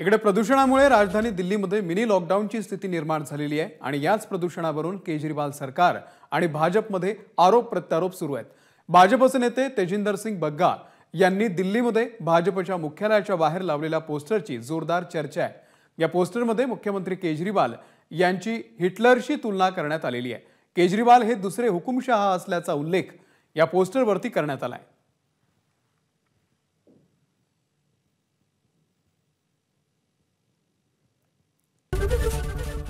इकडे प्रदूषणामुळे राजधानी दिल्लीमध्ये मिनी लॉकडाऊनची स्थिती निर्माण झालेली आहे आणि याच प्रदूषणावरून केजरीवाल सरकार आणि भाजपमध्ये आरोप प्रत्यारोप सुरू आहेत भाजपचे नेते तेजिंदर सिंग बग्गा यांनी दिल्लीमध्ये भाजपच्या मुख्यालयाच्या बाहेर लावलेल्या पोस्टरची जोरदार चर्चा आहे या पोस्टरमध्ये मुख्यमंत्री केजरीवाल यांची हिटलरशी तुलना करण्यात आलेली आहे केजरीवाल हे दुसरे हुकुमशहा असल्याचा उल्लेख या पोस्टरवरती करण्यात आला आहे